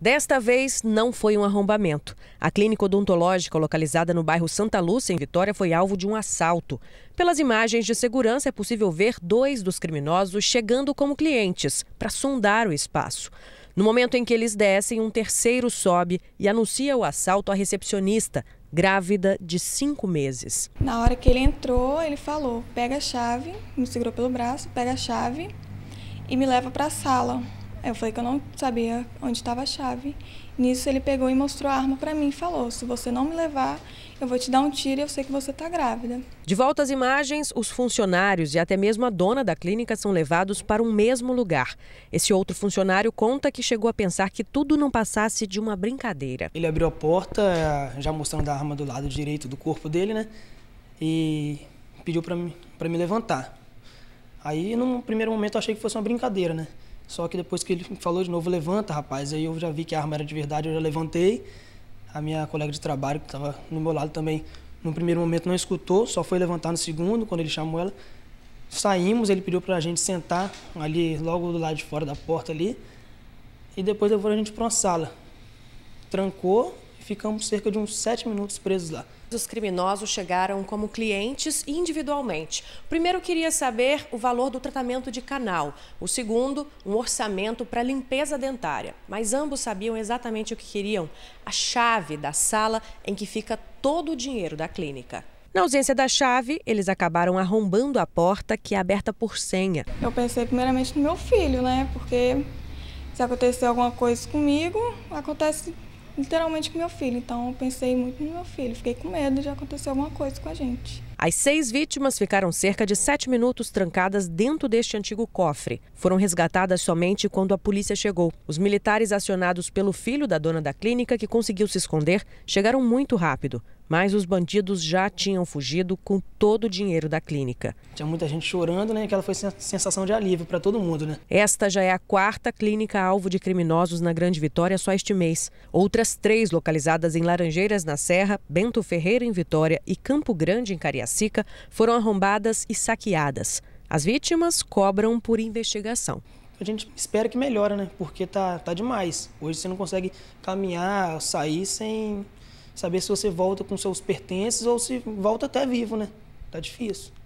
Desta vez, não foi um arrombamento. A clínica odontológica localizada no bairro Santa Lúcia, em Vitória, foi alvo de um assalto. Pelas imagens de segurança, é possível ver dois dos criminosos chegando como clientes para sondar o espaço. No momento em que eles descem, um terceiro sobe e anuncia o assalto à recepcionista, grávida de cinco meses. Na hora que ele entrou, ele falou: pega a chave, me segurou pelo braço, pega a chave e me leva para a sala. Eu falei que eu não sabia onde estava a chave. Nisso ele pegou e mostrou a arma para mim e falou: "Se você não me levar, eu vou te dar um tiro e eu sei que você está grávida". De volta às imagens, os funcionários e até mesmo a dona da clínica são levados para um mesmo lugar. Esse outro funcionário conta que chegou a pensar que tudo não passasse de uma brincadeira. Ele abriu a porta, já mostrando a arma do lado direito do corpo dele, né? E pediu para me levantar. Aí, no primeiro momento, eu achei que fosse uma brincadeira, né? Só que depois que ele falou de novo, levanta, rapaz. Aí eu já vi que a arma era de verdade, eu já levantei. A minha colega de trabalho, que estava no meu lado também, no primeiro momento não escutou, só foi levantar no segundo, quando ele chamou ela. Saímos, ele pediu para a gente sentar ali, logo do lado de fora da porta ali. E depois levou a gente para uma sala. Trancou, ficamos cerca de uns sete minutos presos lá. Os criminosos chegaram como clientes individualmente. O primeiro queria saber o valor do tratamento de canal. O segundo, um orçamento para limpeza dentária. Mas ambos sabiam exatamente o que queriam: a chave da sala em que fica todo o dinheiro da clínica. Na ausência da chave, eles acabaram arrombando a porta, que é aberta por senha. Eu pensei primeiramente no meu filho, né? Porque se acontecer alguma coisa comigo, acontece literalmente com meu filho. Então eu pensei muito no meu filho, fiquei com medo de acontecer alguma coisa com a gente. As seis vítimas ficaram cerca de sete minutos trancadas dentro deste antigo cofre. Foram resgatadas somente quando a polícia chegou. Os militares acionados pelo filho da dona da clínica, que conseguiu se esconder, chegaram muito rápido. Mas os bandidos já tinham fugido com todo o dinheiro da clínica. Tinha muita gente chorando, né? Aquela foi sensação de alívio para todo mundo, né? Esta já é a quarta clínica alvo de criminosos na Grande Vitória só este mês. Outras três localizadas em Laranjeiras, na Serra, Bento Ferreira, em Vitória e Campo Grande, em Cariacica Caracica foram arrombadas e saqueadas. As vítimas cobram por investigação. A gente espera que melhore, né? Porque tá, tá demais. Hoje você não consegue caminhar, sair sem saber se você volta com seus pertences ou se volta até vivo, né? Tá difícil.